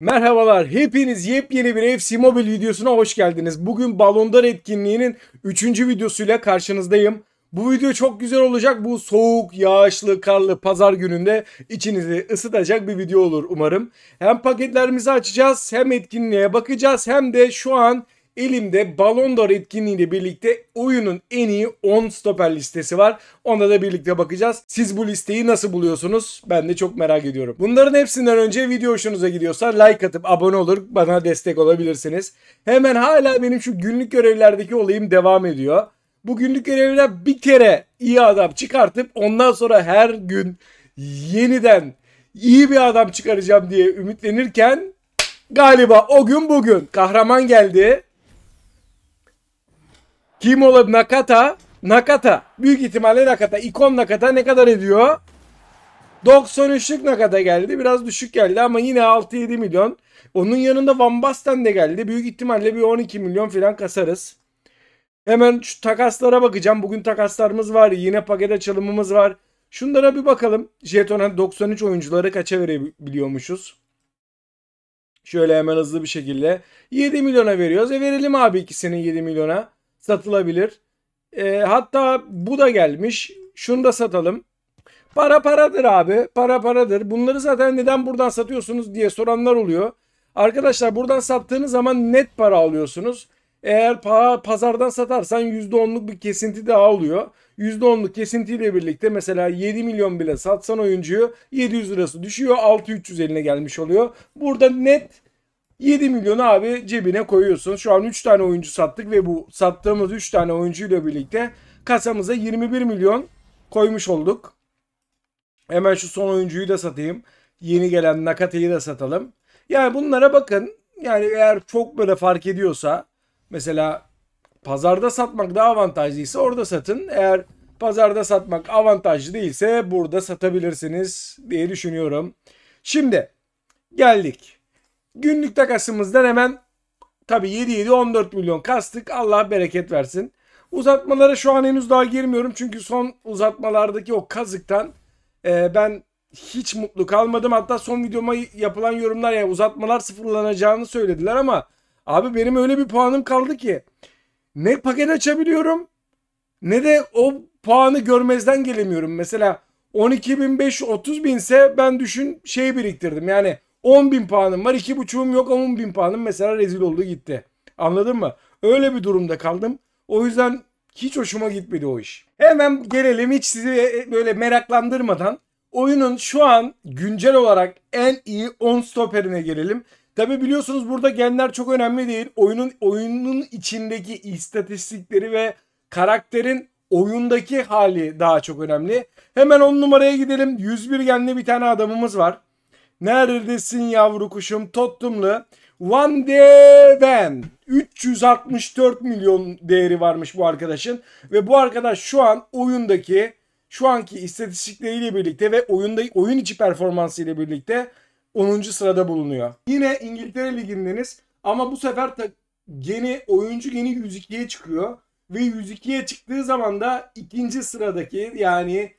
Merhabalar, hepiniz yepyeni bir FC Mobil videosuna hoş geldiniz. Bugün Balondar etkinliğinin 3. videosuyla karşınızdayım. Bu video çok güzel olacak. Bu soğuk, yağışlı, karlı pazar gününde içinizi ısıtacak bir video olur umarım. Hem paketlerimizi açacağız, hem etkinliğe bakacağız, hem de şu an Elimde Ballon d'Or etkinliğiyle birlikte oyunun en iyi 10 stoper listesi var. Ona da birlikte bakacağız. Siz bu listeyi nasıl buluyorsunuz? Ben de çok merak ediyorum. Bunların hepsinden önce video hoşunuza gidiyorsa like atıp abone olur bana destek olabilirsiniz. Hemen hala benim şu günlük görevlerdeki olayım devam ediyor. Bu günlük görevler bir kere iyi adam çıkartıp ondan sonra her gün yeniden iyi bir adam çıkaracağım diye ümitlenirken galiba o gün bugün kahraman geldi. Kim olabilir? Nakata. Nakata. Büyük ihtimalle Nakata. İkon Nakata ne kadar ediyor? 93'lük Nakata geldi. Biraz düşük geldi ama yine 6-7 milyon. Onun yanında Van Basten de geldi. Büyük ihtimalle bir 12 milyon falan kasarız. Hemen şu takaslara bakacağım. Bugün takaslarımız var. Yine paket açılımımız var. Şunlara bir bakalım. Jeton 93 oyuncuları kaça verebiliyormuşuz? Şöyle hemen hızlı bir şekilde. 7 milyona veriyoruz. E verelim abi ikisini 7 milyona satılabilir. E, hatta bu da gelmiş. Şunu da satalım. Para paradır abi. Para paradır. Bunları zaten neden buradan satıyorsunuz diye soranlar oluyor. Arkadaşlar buradan sattığınız zaman net para alıyorsunuz. Eğer pa pazardan satarsan %10'luk bir kesinti daha oluyor. %10'luk kesintiyle birlikte mesela 7 milyon bile satsan oyuncuyu 700 lirası düşüyor. 6-300 eline gelmiş oluyor. Burada net 7 milyonu abi cebine koyuyorsun. Şu an 3 tane oyuncu sattık ve bu sattığımız 3 tane oyuncuyla birlikte kasamıza 21 milyon koymuş olduk. Hemen şu son oyuncuyu da satayım. Yeni gelen Nakate'yi de satalım. Yani bunlara bakın. Yani eğer çok böyle fark ediyorsa mesela pazarda satmak daha avantajlıysa orada satın. Eğer pazarda satmak avantajlı değilse burada satabilirsiniz diye düşünüyorum. Şimdi geldik Günlük takasımızdan hemen tabi 7-7-14 milyon kastık. Allah bereket versin. Uzatmalara şu an henüz daha girmiyorum. Çünkü son uzatmalardaki o kazıktan e, ben hiç mutlu kalmadım. Hatta son videoma yapılan yorumlar yani uzatmalar sıfırlanacağını söylediler ama abi benim öyle bir puanım kaldı ki ne paket açabiliyorum ne de o puanı görmezden gelemiyorum. Mesela 12.500 30.000 ise ben düşün şey biriktirdim yani 10 bin puanım var. iki 2.5'um yok. 10 bin puanım mesela rezil oldu gitti. Anladın mı? Öyle bir durumda kaldım. O yüzden hiç hoşuma gitmedi o iş. Hemen gelelim hiç sizi böyle meraklandırmadan oyunun şu an güncel olarak en iyi 10 stoperine gelelim. Tabi biliyorsunuz burada genler çok önemli değil. Oyunun oyunun içindeki istatistikleri ve karakterin oyundaki hali daha çok önemli. Hemen 10 numaraya gidelim. 101 genli bir tane adamımız var. Neredesin yavru kuşum? Tottenham'lı Van der Ven. 364 milyon değeri varmış bu arkadaşın. Ve bu arkadaş şu an oyundaki şu anki istatistikleriyle birlikte ve oyunda oyun içi performansı ile birlikte 10. sırada bulunuyor. Yine İngiltere Ligi'ndeniz ama bu sefer ta, geni oyuncu yeni 102'ye çıkıyor ve 102'ye çıktığı zaman da ikinci sıradaki yani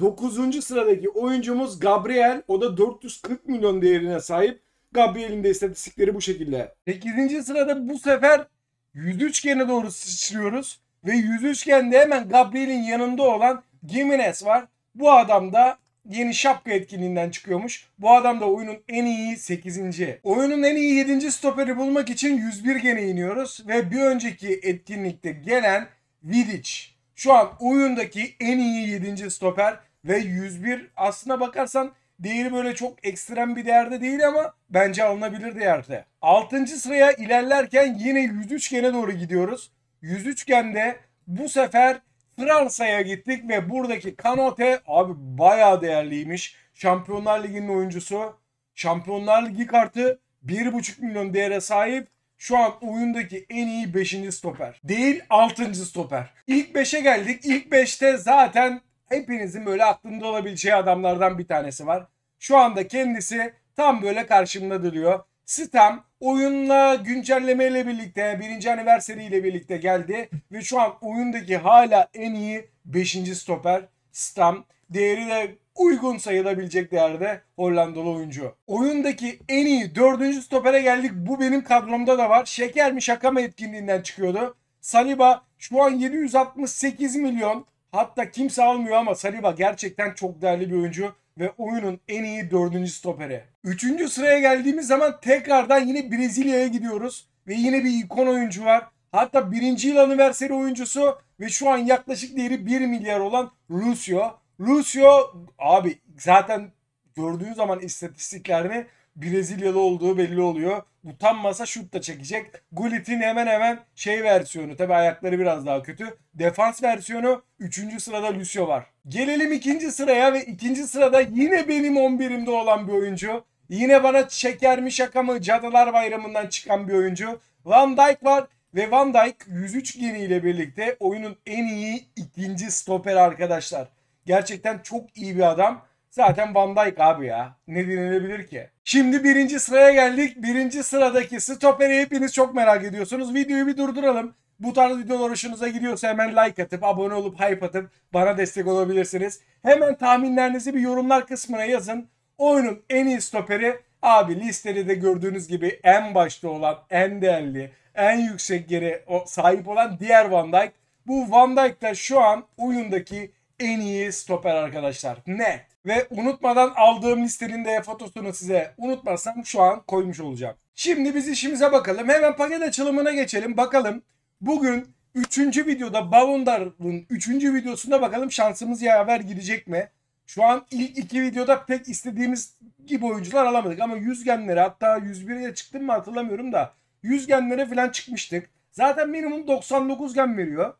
9. sıradaki oyuncumuz Gabriel. O da 440 milyon değerine sahip. Gabriel'in de istatistikleri bu şekilde. 8. sırada bu sefer 100 üçgene doğru sıçrıyoruz. Ve 100 üçgende hemen Gabriel'in yanında olan Gimenez var. Bu adam da yeni şapka etkinliğinden çıkıyormuş. Bu adam da oyunun en iyi 8. Oyunun en iyi 7. stoperi bulmak için 101 gene iniyoruz. Ve bir önceki etkinlikte gelen Vidic. Şu an oyundaki en iyi 7. stoper ve 101 aslına bakarsan değeri böyle çok ekstrem bir değerde değil ama bence alınabilir değerde. 6. sıraya ilerlerken yine 103 gene doğru gidiyoruz. 103 gende bu sefer Fransa'ya gittik ve buradaki Kanote abi bayağı değerliymiş. Şampiyonlar Ligi'nin oyuncusu. Şampiyonlar Ligi kartı 1,5 milyon değere sahip. Şu an oyundaki en iyi 5. stoper. Değil 6. stoper. İlk 5'e geldik. İlk 5'te zaten hepinizin böyle aklında olabileceği adamlardan bir tanesi var. Şu anda kendisi tam böyle karşımda duruyor. Stem oyunla güncellemeyle birlikte birinci anniversary ile birlikte geldi ve şu an oyundaki hala en iyi 5. stoper Stam. Değeri de uygun sayılabilecek değerde Hollandalı oyuncu. Oyundaki en iyi 4. stopere geldik. Bu benim kadromda da var. Şeker mi şaka mı etkinliğinden çıkıyordu. Saliba şu an 768 milyon Hatta kimse almıyor ama Saliba gerçekten çok değerli bir oyuncu ve oyunun en iyi dördüncü stoperi. Üçüncü sıraya geldiğimiz zaman tekrardan yine Brezilya'ya gidiyoruz. Ve yine bir ikon oyuncu var. Hatta birinci yıl anniversary oyuncusu ve şu an yaklaşık değeri 1 milyar olan Lucio. Lucio abi zaten gördüğün zaman istatistiklerini Brezilyalı olduğu belli oluyor. Utanmasa şut da çekecek. Gullit'in hemen hemen şey versiyonu. Tabi ayakları biraz daha kötü. Defans versiyonu. Üçüncü sırada Lucio var. Gelelim ikinci sıraya ve ikinci sırada yine benim 11'imde olan bir oyuncu. Yine bana şeker mi şaka mı Cadılar Bayramı'ndan çıkan bir oyuncu. Van Dijk var ve Van Dijk 103 geniyle birlikte oyunun en iyi ikinci stoper arkadaşlar. Gerçekten çok iyi bir adam. Zaten Van Dijk abi ya. Ne dinlenebilir ki? Şimdi birinci sıraya geldik. Birinci sıradaki stoperi hepiniz çok merak ediyorsunuz. Videoyu bir durduralım. Bu tarz videolar hoşunuza gidiyorsa hemen like atıp, abone olup, hype atıp bana destek olabilirsiniz. Hemen tahminlerinizi bir yorumlar kısmına yazın. Oyunun en iyi stoperi abi listede de gördüğünüz gibi en başta olan, en değerli, en yüksek yere sahip olan diğer Van Dijk. Bu Van Dijk da şu an oyundaki en iyi stoper arkadaşlar. Net. Ve unutmadan aldığım listenin de fotosunu size unutmazsam şu an koymuş olacağım. Şimdi biz işimize bakalım. Hemen paket açılımına geçelim. Bakalım bugün 3. videoda Bavundar'ın 3. videosunda bakalım şansımız yaver gidecek mi? Şu an ilk iki videoda pek istediğimiz gibi oyuncular alamadık ama yüzgenlere hatta 101'e çıktım mı hatırlamıyorum da yüzgenlere falan çıkmıştık. Zaten minimum 99 gen veriyor.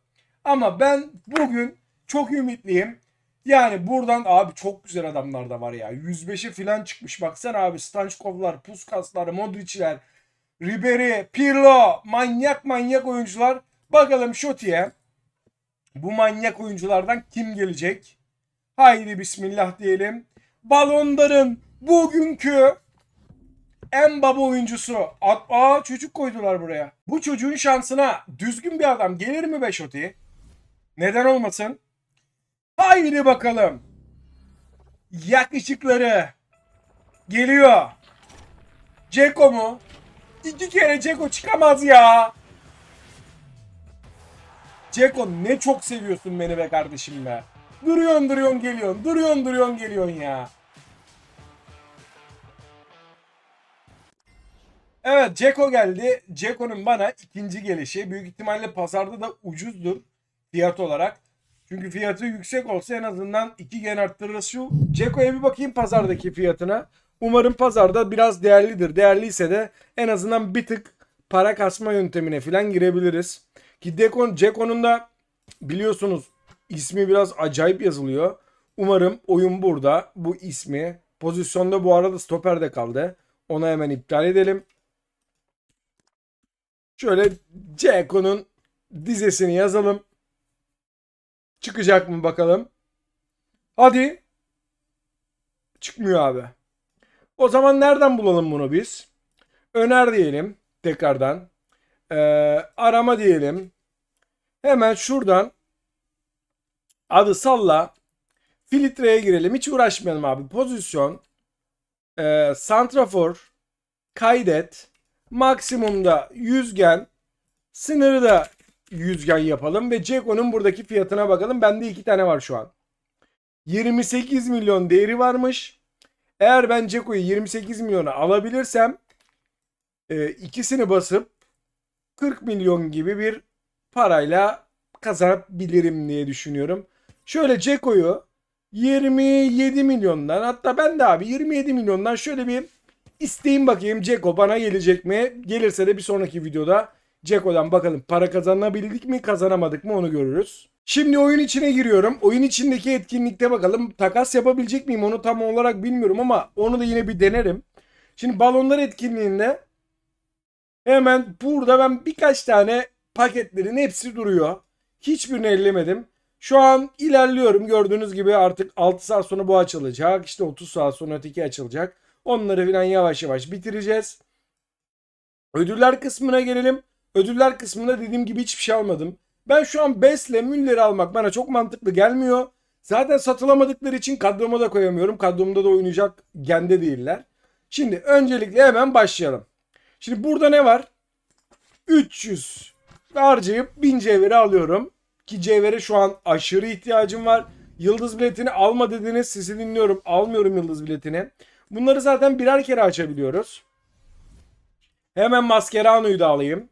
Ama ben bugün çok ümitliyim. Yani buradan abi çok güzel adamlar da var ya. 105'e filan çıkmış baksana abi. Stançkovlar, Puskaslar, Modric'ler, Ribery, Pirlo. Manyak manyak oyuncular. Bakalım Şoti'ye bu manyak oyunculardan kim gelecek? Haydi bismillah diyelim. Balonların bugünkü en baba oyuncusu. Aa çocuk koydular buraya. Bu çocuğun şansına düzgün bir adam gelir mi be Şoti? Neden olmasın? Haydi bakalım. Yakışıkları. Geliyor. Ceko mu? İki kere Ceko çıkamaz ya. Ceko ne çok seviyorsun beni be kardeşim be. Duruyorsun duruyorsun geliyorsun. Duruyorsun duruyorsun geliyorsun ya. Evet Ceko geldi. Ceko'nun bana ikinci gelişi. Büyük ihtimalle pazarda da ucuzdur fiyat olarak. Çünkü fiyatı yüksek olsa en azından iki gen arttırırız şu. Ceko'ya bir bakayım pazardaki fiyatına. Umarım pazarda biraz değerlidir. Değerliyse de en azından bir tık para kasma yöntemine falan girebiliriz. Ki Dekon, Ceko'nun da biliyorsunuz ismi biraz acayip yazılıyor. Umarım oyun burada bu ismi. Pozisyonda bu arada stoperde kaldı. Ona hemen iptal edelim. Şöyle Ceko'nun dizesini yazalım. Çıkacak mı bakalım. Hadi. Çıkmıyor abi. O zaman nereden bulalım bunu biz? Öner diyelim tekrardan. Ee, arama diyelim. Hemen şuradan adı salla. Filtreye girelim. Hiç uğraşmayalım abi. Pozisyon. E, santrafor. Kaydet. Maksimumda yüzgen. Sınırı da yüzgen yapalım ve Ceko'nun buradaki fiyatına bakalım. Bende iki tane var şu an. 28 milyon değeri varmış. Eğer ben Ceko'yu 28 milyona alabilirsem e, ikisini basıp 40 milyon gibi bir parayla kazanabilirim diye düşünüyorum. Şöyle Ceko'yu 27 milyondan hatta ben de abi 27 milyondan şöyle bir isteyin bakayım Ceko bana gelecek mi? Gelirse de bir sonraki videoda Ceko'dan bakalım para kazanabildik mi kazanamadık mı onu görürüz. Şimdi oyun içine giriyorum. Oyun içindeki etkinlikte bakalım takas yapabilecek miyim onu tam olarak bilmiyorum ama onu da yine bir denerim. Şimdi balonlar etkinliğinde hemen burada ben birkaç tane paketlerin hepsi duruyor. Hiçbirini ellemedim. Şu an ilerliyorum gördüğünüz gibi artık 6 saat sonra bu açılacak. İşte 30 saat sonra öteki açılacak. Onları falan yavaş yavaş bitireceğiz. Ödüller kısmına gelelim. Ödüller kısmında dediğim gibi hiçbir şey almadım. Ben şu an Besle Müller'i almak bana çok mantıklı gelmiyor. Zaten satılamadıkları için kadroma da koyamıyorum. Kadromda da oynayacak gende değiller. Şimdi öncelikle hemen başlayalım. Şimdi burada ne var? 300 harcayıp 1000 cevheri alıyorum. Ki cevhere şu an aşırı ihtiyacım var. Yıldız biletini alma dediniz. Sizi dinliyorum. Almıyorum yıldız biletini. Bunları zaten birer kere açabiliyoruz. Hemen Mascherano'yu da alayım.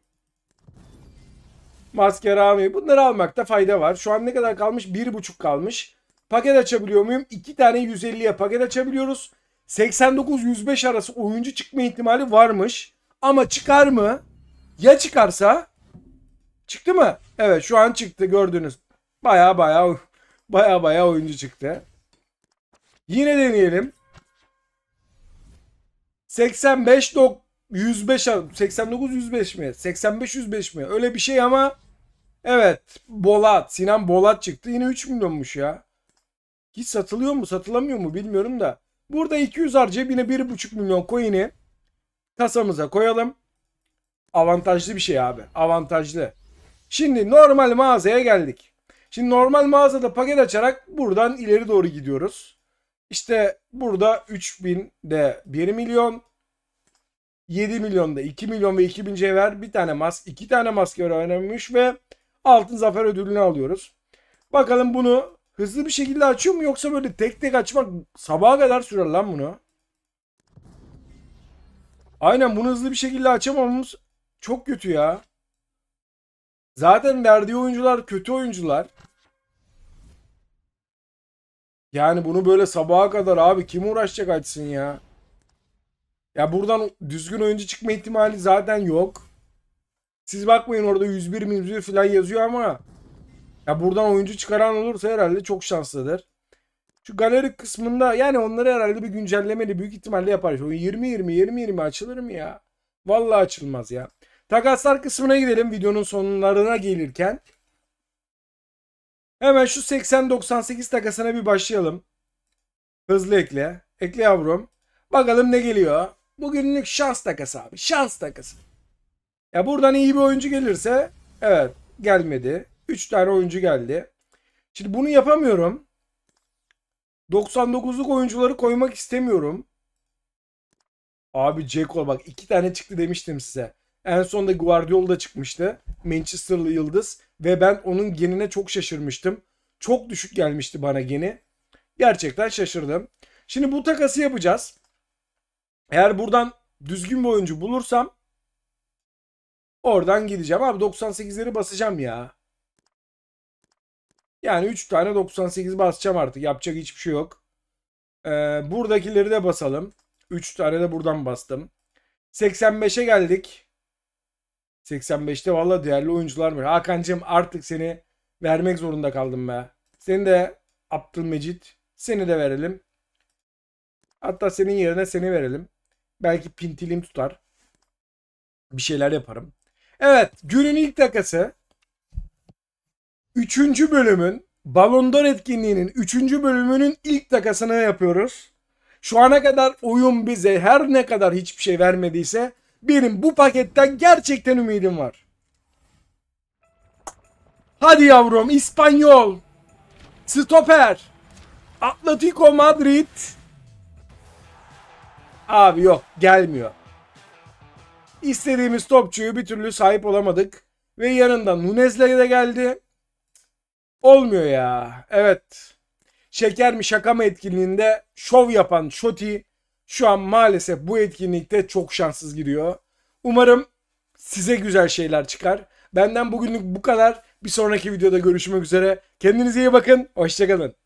Maskerami bunları almakta fayda var. Şu an ne kadar kalmış? 1.5 kalmış. Paket açabiliyor muyum? 2 tane 150'ye paket açabiliyoruz. 89-105 arası oyuncu çıkma ihtimali varmış. Ama çıkar mı? Ya çıkarsa? Çıktı mı? Evet şu an çıktı gördünüz. Baya baya baya baya oyuncu çıktı. Yine deneyelim. 85 105 89 105 mi? 85 105 mi? Öyle bir şey ama Evet. Bolat. Sinan Bolat çıktı. Yine 3 milyonmuş ya. Hiç satılıyor mu satılamıyor mu bilmiyorum da. Burada 200 harcayıp yine 1,5 milyon coin'i kasamıza koyalım. Avantajlı bir şey abi. Avantajlı. Şimdi normal mağazaya geldik. Şimdi normal mağazada paket açarak buradan ileri doğru gidiyoruz. İşte burada 3000'de 1 milyon, 7 milyonda 2 milyon ve 2000 cevher bir tane maske, iki tane maske öğrenmiş ve altın zafer ödülünü alıyoruz. Bakalım bunu hızlı bir şekilde açıyor mu yoksa böyle tek tek açmak sabaha kadar sürer lan bunu. Aynen bunu hızlı bir şekilde açamamamız çok kötü ya. Zaten verdiği oyuncular kötü oyuncular. Yani bunu böyle sabaha kadar abi kim uğraşacak açsın ya. Ya buradan düzgün oyuncu çıkma ihtimali zaten yok. Siz bakmayın orada 101 mi 101 falan yazıyor ama ya buradan oyuncu çıkaran olursa herhalde çok şanslıdır. Şu galeri kısmında yani onları herhalde bir güncellemeli büyük ihtimalle yapar. 20-20-20-20 açılır mı ya? Vallahi açılmaz ya. Takaslar kısmına gidelim videonun sonlarına gelirken. Hemen şu 80-98 takasına bir başlayalım. Hızlı ekle. Ekle yavrum. Bakalım ne geliyor. Bugünlük şans takası abi. Şans takası. Ya buradan iyi bir oyuncu gelirse evet gelmedi. 3 tane oyuncu geldi. Şimdi bunu yapamıyorum. 99'luk oyuncuları koymak istemiyorum. Abi Ceko bak iki tane çıktı demiştim size. En son da Guardiola da çıkmıştı. Manchester'lı yıldız. Ve ben onun genine çok şaşırmıştım. Çok düşük gelmişti bana geni. Gerçekten şaşırdım. Şimdi bu takası yapacağız. Eğer buradan düzgün bir oyuncu bulursam Oradan gideceğim. Abi 98'leri basacağım ya. Yani 3 tane 98 basacağım artık. Yapacak hiçbir şey yok. Ee, buradakileri de basalım. 3 tane de buradan bastım. 85'e geldik. 85'te valla değerli oyuncular var. Hakan'cığım artık seni vermek zorunda kaldım be. Seni de Abdülmecit. Seni de verelim. Hatta senin yerine seni verelim. Belki pintilim tutar. Bir şeyler yaparım. Evet günün ilk takası üçüncü bölümün Balondor etkinliğinin üçüncü bölümünün ilk takasını yapıyoruz. Şu ana kadar oyun bize her ne kadar hiçbir şey vermediyse benim bu paketten gerçekten ümidim var. Hadi yavrum İspanyol. Stoper. Atletico Madrid. Abi yok gelmiyor. İstediğimiz topçuyu bir türlü sahip olamadık. Ve yanında Nunez'le de geldi. Olmuyor ya. Evet. Şeker mi şaka mı etkinliğinde şov yapan Şoti şu an maalesef bu etkinlikte çok şanssız giriyor. Umarım size güzel şeyler çıkar. Benden bugünlük bu kadar. Bir sonraki videoda görüşmek üzere. Kendinize iyi bakın. Hoşçakalın.